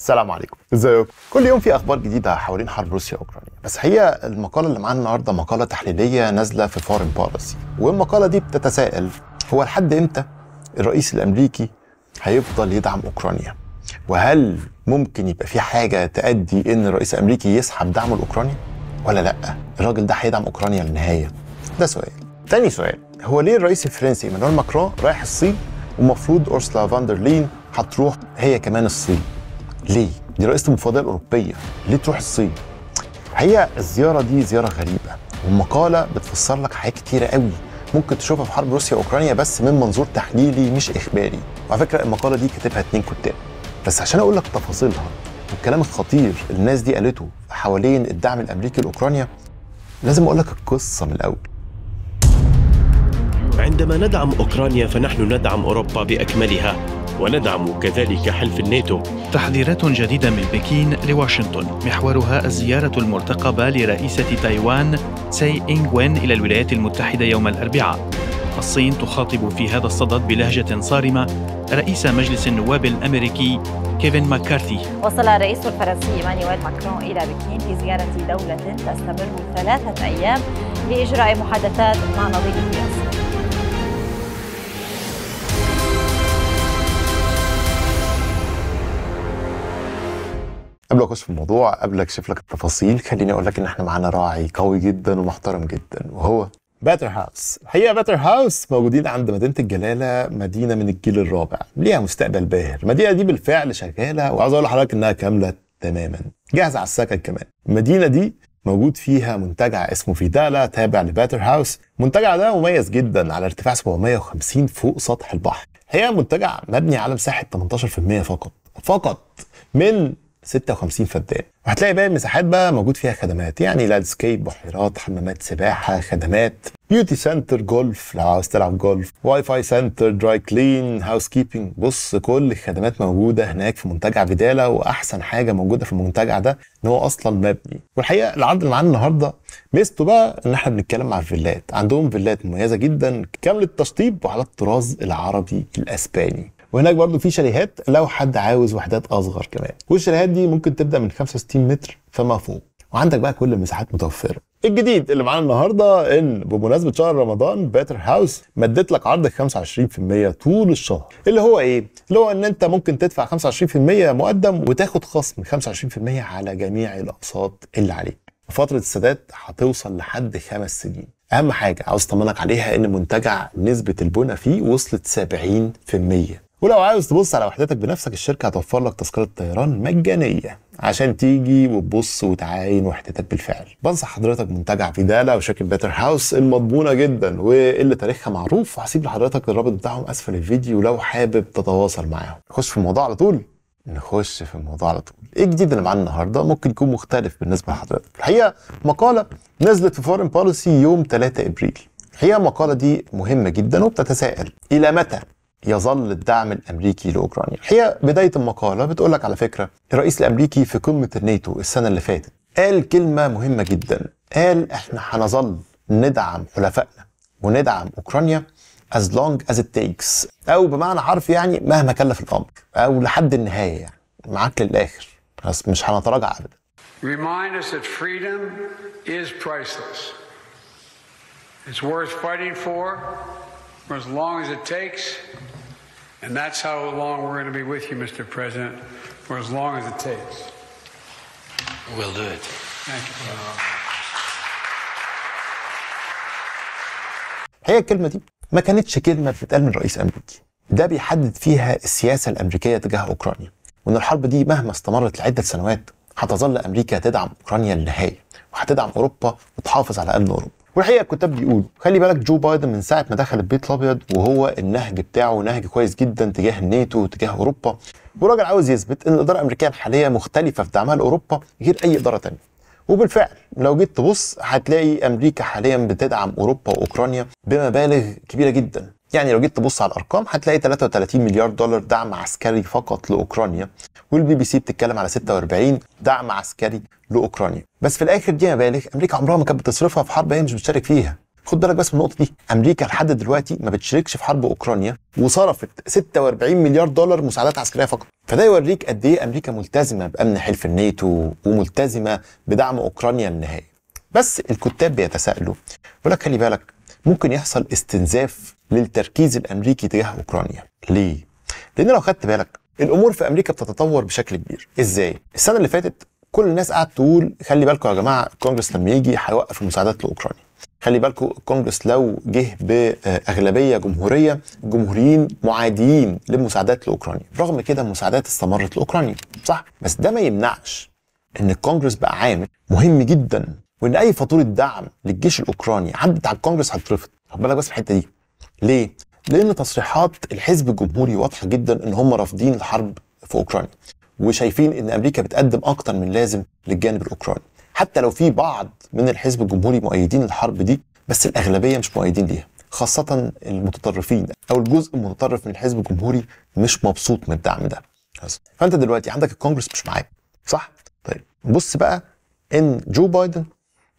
السلام عليكم ازيكم كل يوم في اخبار جديده حوالين حرب روسيا اوكرانيا بس هي المقاله اللي معانا النهارده مقاله تحليليه نازله في فورن بوليسي والمقاله دي بتتساءل هو لحد امتى الرئيس الامريكي هيفضل يدعم اوكرانيا وهل ممكن يبقى في حاجه تؤدي ان الرئيس الامريكي يسحب دعمه لاوكرانيا ولا لا الراجل ده هيدعم اوكرانيا للنهايه ده سؤال تاني سؤال هو ليه الرئيس الفرنسي ايمانويل ماكرون رايح الصين ومفروض اورسلا فاندرلين هتروح هي كمان الصين ليه؟ دي رئيسة المفوضية الأوروبية ليه تروح الصين؟ هي الزيارة دي زيارة غريبة والمقالة بتفسر لك حاجات كتيرة قوي ممكن تشوفها في حرب روسيا واوكرانيا بس من منظور تحليلي مش اخباري وعلى فكره المقاله دي كاتبها اتنين كتاب بس عشان اقول لك تفاصيلها والكلام الخطير الناس دي قالته حوالين الدعم الامريكي لاوكرانيا لازم اقول لك القصه من الاول عندما ندعم أوكرانيا فنحن ندعم أوروبا بأكملها وندعم كذلك حلف الناتو تحذيرات جديدة من بكين لواشنطن محورها الزيارة المرتقبة لرئيسة تايوان سي إنغ وين إلى الولايات المتحدة يوم الأربعاء الصين تخاطب في هذا الصدد بلهجة صارمة رئيس مجلس النواب الأمريكي كيفن ماكارثي وصل الرئيس الفرنسي ايمانويل ماكرون إلى بكين في زيارة دولة تستمر ثلاثة أيام لإجراء محادثات مع نظيره الصين قبل اخش في الموضوع قبل اكشف لك التفاصيل خليني اقول لك ان احنا معانا راعي قوي جدا ومحترم جدا وهو باتر هاوس الحقيقه باتر هاوس موجودين عند مدينه الجلاله مدينه من الجيل الرابع ليها مستقبل باهر المدينه دي بالفعل شغاله وعاوز اقول لحضرتك انها كامله تماما جاهزه على السكن كمان المدينه دي موجود فيها منتجع اسمه فيدالا تابع لباتر هاوس المنتجع ده مميز جدا على ارتفاع 750 فوق سطح البحر هي منتجع مبني على مساحه 18% فقط فقط من 56 فدان وهتلاقي بقى المساحات بقى موجود فيها خدمات يعني لاند سكيب بحيرات حمامات سباحه خدمات بيوتي سنتر جولف لو عاوز تلعب جولف واي فاي سنتر دراي كلين هاوس كيبنج بص كل الخدمات موجوده هناك في منتجع فيدالا واحسن حاجه موجوده في المنتجع ده ان هو اصلا مبني والحقيقه العرض اللي معانا النهارده ميزته بقى ان احنا بنتكلم مع الفيلات عندهم فيلات مميزه جدا كامله التشطيب وعلى الطراز العربي الاسباني وهناك برضو في شاليهات لو حد عاوز وحدات اصغر كمان والشاليهات دي ممكن تبدا من 65 متر فما فوق وعندك بقى كل المساحات متوفره الجديد اللي معانا النهارده ان بمناسبه شهر رمضان باتر هاوس مدت لك عرض 25% طول الشهر اللي هو ايه اللي هو ان انت ممكن تدفع 25% مقدم وتاخد خصم 25% على جميع الاقساط اللي عليك فتره السداد هتوصل لحد خمس سنين اهم حاجه عاوز اطمنك عليها ان منتجع نسبه البنى فيه وصلت 70% ولو عاوز تبص على وحدتك بنفسك الشركه هتوفر لك تذكره طيران مجانيه عشان تيجي وتبص وتعاين وحدتك بالفعل بنصح حضرتك منتجع فيدالا وشركه بيتر هاوس المضمونه جدا واللي تاريخها معروف وهسيب لحضرتك الرابط بتاعهم اسفل الفيديو لو حابب تتواصل معاهم خش في الموضوع على طول نخش في الموضوع على طول ايه الجديد اللي معانا النهارده ممكن يكون مختلف بالنسبه لحضرتك الحقيقه مقاله نزلت في فورن بوليسي يوم 3 ابريل الحقيقه المقاله دي مهمه جدا وبتتساءل الى متى يظل الدعم الامريكي لاوكرانيا. الحقيقه بدايه المقاله بتقول لك على فكره الرئيس الامريكي في قمه الناتو السنه اللي فاتت قال كلمه مهمه جدا، قال احنا هنظل ندعم حلفائنا وندعم اوكرانيا as long as it takes او بمعنى حرف يعني مهما كلف الامر او لحد النهايه يعني معاك للاخر بس مش هنتراجع ابدا. Remind us that freedom is priceless. It's worth fighting for for as long as it takes And that's how long we're going to be with you, Mr. President, for as long as it takes. We'll do it. Thank you. هي الكلمة دي ما كانتش كلمة بتتقال من رئيس أمريكي ده بيحدد فيها السياسة الأمريكية تجاه أوكرانيا وإن الحرب دي مهما استمرت لعدة سنوات هتظل أمريكا تدعم أوكرانيا للنهاية وهتدعم أوروبا وتحافظ على أمن أوروبا والحقيقه الكتاب بيقولوا خلي بالك جو بايدن من ساعه ما دخل البيت الابيض وهو النهج بتاعه نهج كويس جدا تجاه الناتو وتجاه اوروبا والراجل عاوز يثبت ان الاداره الامريكيه الحاليه مختلفه في دعمها لاوروبا غير اي اداره ثانيه وبالفعل لو جيت تبص هتلاقي امريكا حاليا بتدعم اوروبا واوكرانيا بمبالغ كبيره جدا يعني لو جيت تبص على الارقام هتلاقي 33 مليار دولار دعم عسكري فقط لاوكرانيا والبي بي سي بتتكلم على 46 دعم عسكري لاوكرانيا بس في الاخر دي مبالغ امريكا عمرها ما كانت بتصرفها في حرب هي مش بتشارك فيها خد بالك بس من النقطه دي امريكا لحد دلوقتي ما بتشاركش في حرب اوكرانيا وصرفت 46 مليار دولار مساعدات عسكريه فقط فده يوريك قد ايه امريكا ملتزمه بامن حلف الناتو وملتزمه بدعم اوكرانيا النهائي بس الكتاب بيتساءلوا بيقول لك خلي بالك ممكن يحصل استنزاف للتركيز الامريكي تجاه اوكرانيا ليه لان لو خدت بالك الامور في امريكا بتتطور بشكل كبير ازاي السنه اللي فاتت كل الناس قعدت تقول خلي بالكم يا جماعه الكونجرس لما يجي هيوقف المساعدات لاوكرانيا خلي بالكم الكونجرس لو جه باغلبيه جمهوريه الجمهوريين معاديين للمساعدات لاوكرانيا رغم كده المساعدات استمرت لاوكرانيا صح بس ده ما يمنعش ان الكونجرس بقى عامل مهم جدا وان اي فاتوره دعم للجيش الاوكراني عدت على الكونجرس هتترفض خد بالك بس في الحته دي ليه لان تصريحات الحزب الجمهوري واضحه جدا ان هم رافضين الحرب في اوكرانيا وشايفين ان امريكا بتقدم اكتر من لازم للجانب الاوكراني حتى لو في بعض من الحزب الجمهوري مؤيدين الحرب دي بس الاغلبيه مش مؤيدين ليها خاصة المتطرفين أو الجزء المتطرف من الحزب الجمهوري مش مبسوط من الدعم ده. فأنت دلوقتي عندك الكونجرس مش معاك صح؟ طيب بص بقى إن جو بايدن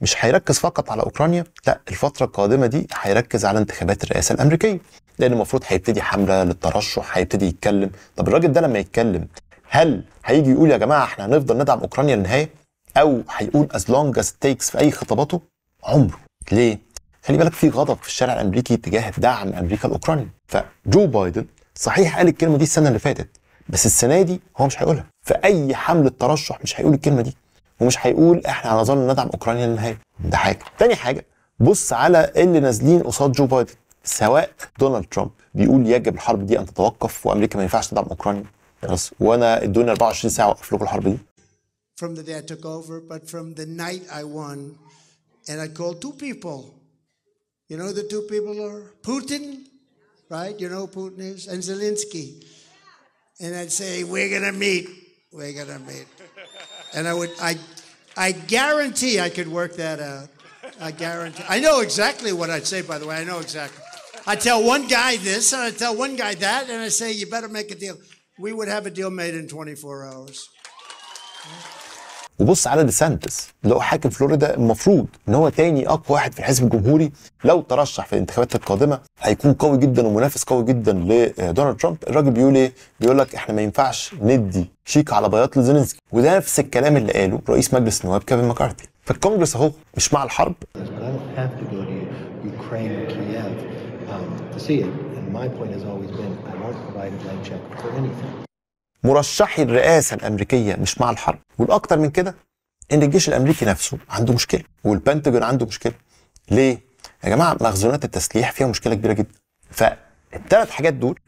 مش هيركز فقط على اوكرانيا لا الفتره القادمه دي هيركز على انتخابات الرئاسه الامريكيه لان المفروض هيبتدي حمله للترشح هيبتدي يتكلم طب الراجل ده لما يتكلم هل هيجي يقول يا جماعه احنا هنفضل ندعم اوكرانيا للنهايه او هيقول از لونج از تيكس في اي خطاباته عمره ليه خلي بالك في غضب في الشارع الامريكي تجاه دعم امريكا لاوكرانيا فجو بايدن صحيح قال الكلمه دي السنه اللي فاتت بس السنه دي هو مش هيقولها في اي حمله ترشح مش هيقول الكلمه دي ومش هيقول احنا هنظل ندعم اوكرانيا للنهايه ده حاجه تاني حاجه بص على اللي نازلين قصاد جو بايدن سواء دونالد ترامب بيقول يجب الحرب دي ان تتوقف وامريكا ما ينفعش تدعم اوكرانيا خلاص وانا ادوني 24 ساعه اوقف لكم الحرب دي from the day I took over, but from the night I won, and I called two people. You know the two people are Putin, right? You know who Putin is and Zelensky. And I'd say, We're gonna meet. We're gonna meet. And I would I'd I guarantee I could work that out. I guarantee. I know exactly what I'd say, by the way. I know exactly. I tell one guy this, and I tell one guy that, and I say, you better make a deal. We would have a deal made in 24 hours. وبص على دي سانتس اللي هو حاكم فلوريدا المفروض ان هو تاني اقوى واحد في الحزب الجمهوري لو ترشح في الانتخابات القادمه هيكون قوي جدا ومنافس قوي جدا لدونالد آه، ترامب الراجل بيقول ايه بيقول لك احنا ما ينفعش ندي شيك على بياض لزيلينسكي وده نفس الكلام اللي قاله رئيس مجلس النواب كيفن ماكارتي فالكونجرس اهو مش مع الحرب um, My point has always been I won't provide a blank check for anything. مرشحي الرئاسه الامريكيه مش مع الحرب والاكتر من كده ان الجيش الامريكي نفسه عنده مشكله والبنتاجون عنده مشكله ليه يا جماعه مخزونات التسليح فيها مشكله كبيره جدا فالثلاث حاجات دول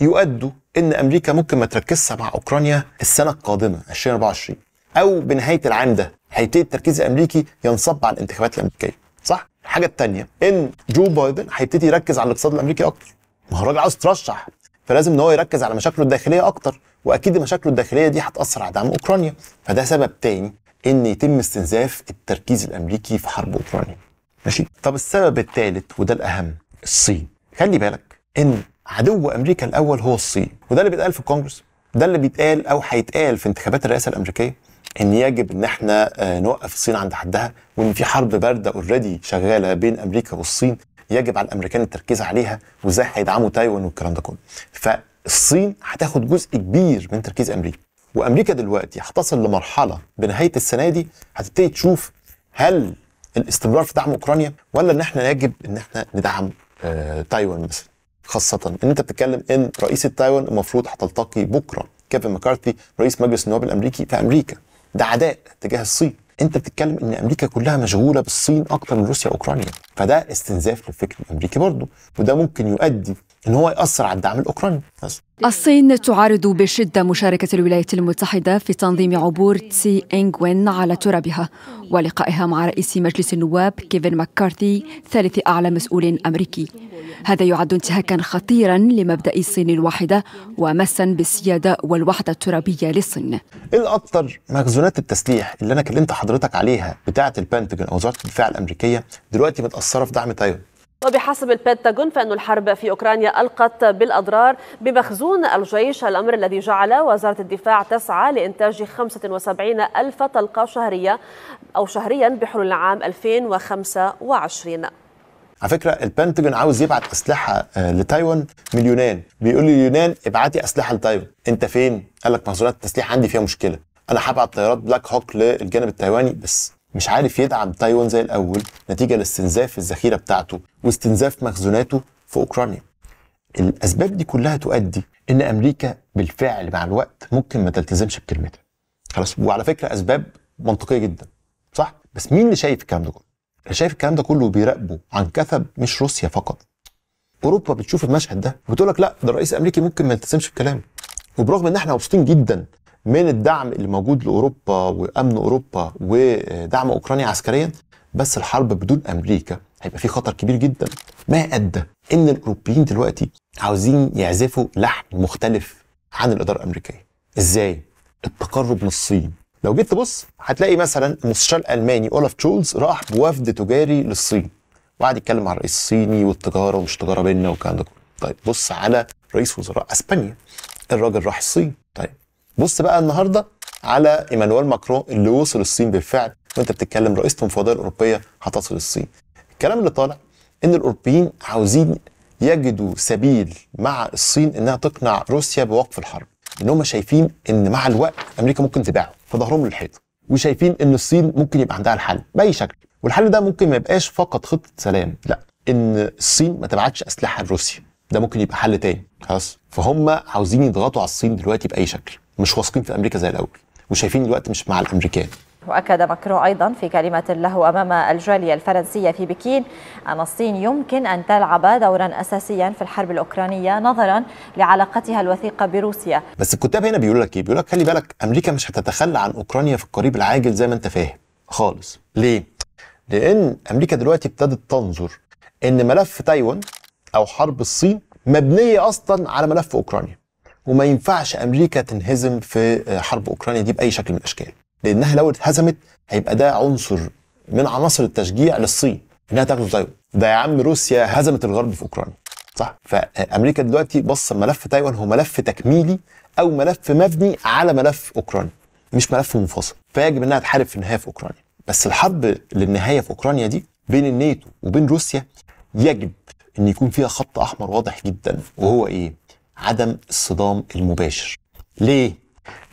يؤدوا ان امريكا ممكن ما تركزش مع اوكرانيا السنه القادمه 2024 او بنهايه العام ده هيبتدي التركيز الامريكي ينصب على الانتخابات الامريكيه صح الحاجه الثانيه ان جو بايدن هيبتدي يركز على الاقتصاد الامريكي اكتر ما هو الراجل عاوز يترشح فلازم ان هو يركز على مشاكله الداخليه اكتر واكيد مشاكله الداخليه دي هتاثر على دعم اوكرانيا فده سبب تاني ان يتم استنزاف التركيز الامريكي في حرب اوكرانيا ماشي طب السبب الثالث وده الاهم الصين خلي بالك ان عدو امريكا الاول هو الصين وده اللي بيتقال في الكونجرس ده اللي بيتقال او هيتقال في انتخابات الرئاسه الامريكيه ان يجب ان احنا آه، نوقف الصين عند حدها وان في حرب بارده اوريدي شغاله بين امريكا والصين يجب على الامريكان التركيز عليها وازاي هيدعموا تايوان والكلام ده كله فالصين هتاخد جزء كبير من تركيز امريكا وامريكا دلوقتي هتصل لمرحله بنهايه السنه دي هتبتدي تشوف هل الاستمرار في دعم اوكرانيا ولا ان احنا يجب ان احنا ندعم آه تايوان مثلا خاصه ان انت بتتكلم ان رئيس تايوان المفروض هتلتقي بكره كيفن مكارثي رئيس مجلس النواب الامريكي في امريكا ده عداء تجاه الصين انت بتتكلم ان امريكا كلها مشغوله بالصين اكتر من روسيا واوكرانيا فده استنزاف للفكر الامريكي برضه وده ممكن يؤدي ان هو ياثر على الدعم الاوكراني بس. الصين تعارض بشده مشاركه الولايات المتحده في تنظيم عبور تسي انغوين على ترابها ولقائها مع رئيس مجلس النواب كيفن ماكارثي ثالث اعلى مسؤول امريكي هذا يعد انتهاكا خطيرا لمبدا الصين الواحده ومسا بالسياده والوحده الترابيه للصين ايه مخزونات التسليح اللي انا كلمت حضرتك عليها بتاعه البنتاجون او وزاره الدفاع الامريكيه دلوقتي متاثره في دعم تايوان وبحسب البنتاغون فإن الحرب في أوكرانيا ألقت بالأضرار بمخزون الجيش الأمر الذي جعل وزارة الدفاع تسعى لإنتاج 75 ألف طلقة شهرية أو شهريا بحلول العام 2025 على فكره البنتاجون عاوز يبعت اسلحه آه، لتايوان من اليونان بيقول لي اليونان ابعتي اسلحه لتايوان انت فين قال لك مخزونات التسليح عندي فيها مشكله انا هبعت طيارات بلاك هوك للجانب التايواني بس مش عارف يدعم تايوان زي الاول نتيجه لاستنزاف الذخيره بتاعته واستنزاف مخزوناته في اوكرانيا. الاسباب دي كلها تؤدي ان امريكا بالفعل مع الوقت ممكن ما تلتزمش بكلمتها. خلاص وعلى فكره اسباب منطقيه جدا صح؟ بس مين اللي شايف الكلام ده كله؟ اللي شايف الكلام ده كله بيراقبه عن كثب مش روسيا فقط. اوروبا بتشوف المشهد ده وبتقول لك لا ده الرئيس الامريكي ممكن ما يلتزمش بكلامه. وبرغم ان احنا مبسوطين جدا من الدعم اللي موجود لاوروبا وامن اوروبا ودعم اوكرانيا عسكريا بس الحرب بدون امريكا هيبقى في خطر كبير جدا ما ادى ان الاوروبيين دلوقتي عاوزين يعزفوا لحن مختلف عن الاداره الامريكيه ازاي التقرب من الصين لو جيت تبص هتلاقي مثلا المستشار الالماني اولاف تشولز راح بوفد تجاري للصين وقعد يتكلم مع الرئيس الصيني والتجاره ومش تجاره بينا والكلام ده كله طيب بص على رئيس وزراء اسبانيا الراجل راح الصين بص بقى النهارده على ايمانويل ماكرون اللي وصل الصين بالفعل وانت بتتكلم رئيسة المفوضيه الاوروبيه هتصل الصين. الكلام اللي طالع ان الاوروبيين عاوزين يجدوا سبيل مع الصين انها تقنع روسيا بوقف الحرب. ان هم شايفين ان مع الوقت امريكا ممكن تباعهم فظهرهم للحيطه وشايفين ان الصين ممكن يبقى عندها الحل باي شكل والحل ده ممكن ما يبقاش فقط خطه سلام لا ان الصين ما تبعتش اسلحه لروسيا ده ممكن يبقى حل تاني خلاص فهم عاوزين يضغطوا على الصين دلوقتي باي شكل مش واثقين في امريكا زي الاول وشايفين الوقت مش مع الامريكان واكد ماكرون ايضا في كلمه له امام الجاليه الفرنسيه في بكين ان الصين يمكن ان تلعب دورا اساسيا في الحرب الاوكرانيه نظرا لعلاقتها الوثيقه بروسيا بس الكتاب هنا بيقول لك ايه بيقول لك خلي بالك امريكا مش هتتخلى عن اوكرانيا في القريب العاجل زي ما انت فاهم خالص ليه لان امريكا دلوقتي ابتدت تنظر ان ملف تايوان او حرب الصين مبنيه اصلا على ملف اوكرانيا وما ينفعش امريكا تنهزم في آه، حرب اوكرانيا دي باي شكل من الاشكال لانها لو اتهزمت هيبقى ده عنصر من عناصر التشجيع للصين انها تاخده تايوان ده يا عم روسيا هزمت الغرب في اوكرانيا صح فامريكا دلوقتي بص ملف تايوان هو ملف تكميلي او ملف مبني على ملف اوكرانيا مش ملف منفصل فيجب انها تحارب في النهايه في اوكرانيا بس الحرب للنهايه في اوكرانيا دي بين الناتو وبين روسيا يجب ان يكون فيها خط احمر واضح جدا وهو ايه عدم الصدام المباشر ليه؟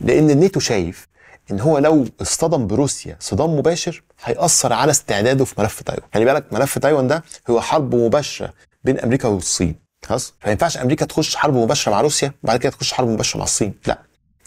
لأن الناتو شايف ان هو لو اصطدم بروسيا صدام مباشر هيأثر على استعداده في ملف تايوان، خلي يعني بالك ملف تايوان ده هو حرب مباشره بين امريكا والصين، خلاص؟ فما ينفعش امريكا تخش حرب مباشره مع روسيا وبعد كده تخش حرب مباشره مع الصين، لا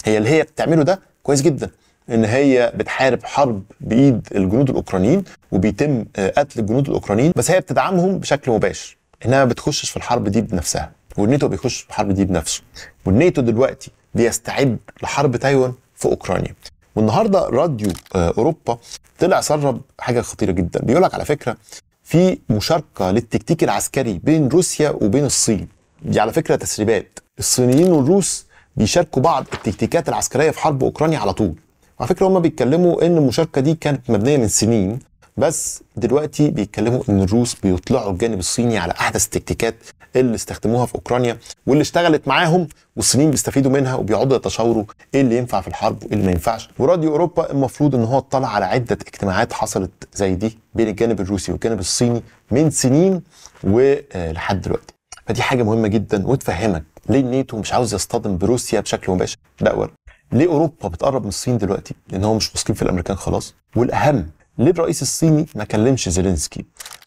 هي اللي هي بتعمله ده كويس جدا ان هي بتحارب حرب بايد الجنود الاوكرانيين وبيتم آه، قتل الجنود الاوكرانيين بس هي بتدعمهم بشكل مباشر انها ما بتخشش في الحرب دي بنفسها والنيتو بيخش الحرب دي بنفسه والنيتو دلوقتي بيستعد لحرب تايوان في اوكرانيا والنهارده راديو آه، اوروبا طلع سرب حاجه خطيره جدا بيقول لك على فكره في مشاركه للتكتيك العسكري بين روسيا وبين الصين دي على فكره تسريبات الصينيين والروس بيشاركوا بعض التكتيكات العسكريه في حرب اوكرانيا على طول وعلى فكره هم بيتكلموا ان المشاركه دي كانت مبنيه من سنين بس دلوقتي بيتكلموا ان الروس بيطلعوا الجانب الصيني على احدث التكتيكات اللي استخدموها في اوكرانيا واللي اشتغلت معاهم والصينيين بيستفيدوا منها وبيقعدوا يتشاوروا ايه اللي ينفع في الحرب وايه اللي ما ينفعش وراديو اوروبا المفروض ان هو اطلع على عده اجتماعات حصلت زي دي بين الجانب الروسي والجانب الصيني من سنين ولحد آه، دلوقتي فدي حاجه مهمه جدا وتفهمك ليه النيتو مش عاوز يصطدم بروسيا بشكل مباشر ده اول ليه اوروبا بتقرب من الصين دلوقتي لان هو مش واثقين في الامريكان خلاص والاهم ليه الرئيس الصيني ما كلمش زيلينسكي؟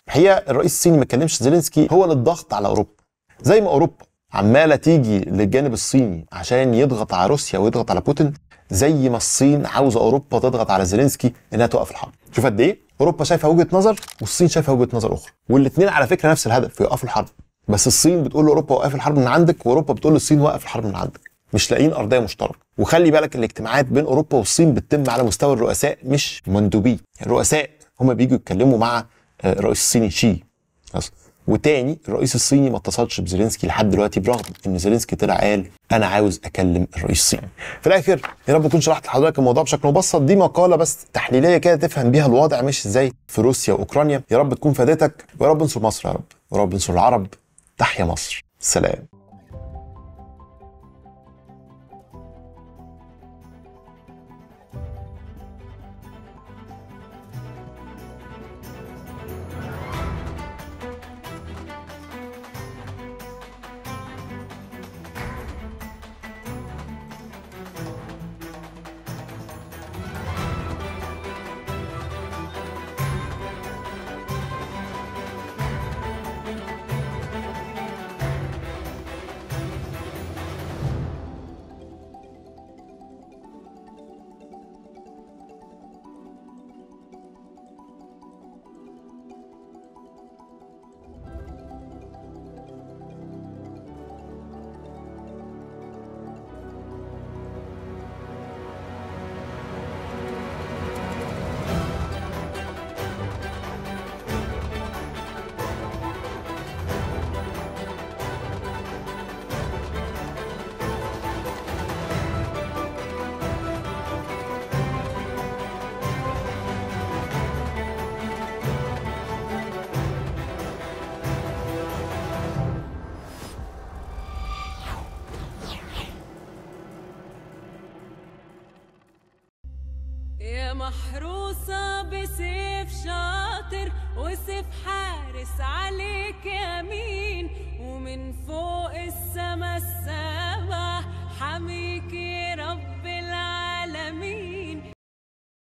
الحقيقه الرئيس الصيني ما كلمش زيلينسكي هو للضغط على اوروبا زي ما اوروبا عماله تيجي للجانب الصيني عشان يضغط على روسيا ويضغط على بوتين زي ما الصين عاوزه اوروبا تضغط على زيلينسكي انها توقف الحرب شوف قد ايه اوروبا شايفه وجهه نظر والصين شايفه وجهه نظر اخرى والاثنين على فكره نفس الهدف يوقفوا الحرب بس الصين بتقول لاوروبا وقف الحرب من عندك واوروبا بتقول للصين وقف الحرب من عندك مش لاقيين ارضيه مشتركه وخلي بالك الاجتماعات بين اوروبا والصين بتتم على مستوى الرؤساء مش مندوبي الرؤساء هم بيجوا يتكلموا مع آه، الرئيس الصيني شي وتاني الرئيس الصيني ما اتصلش بزيلينسكي لحد دلوقتي برغم ان زيلينسكي طلع قال انا عاوز اكلم الرئيس الصيني. في الاخر يا رب اكون شرحت لحضرتك الموضوع بشكل مبسط دي مقاله بس تحليليه كده تفهم بيها الوضع مش ازاي في روسيا واوكرانيا يا رب تكون فادتك ويا رب انصر مصر يا رب ويا رب انصر العرب تحيا مصر سلام محروسة بسيف شاطر وسيف حارس عليك يمين ومن فوق السما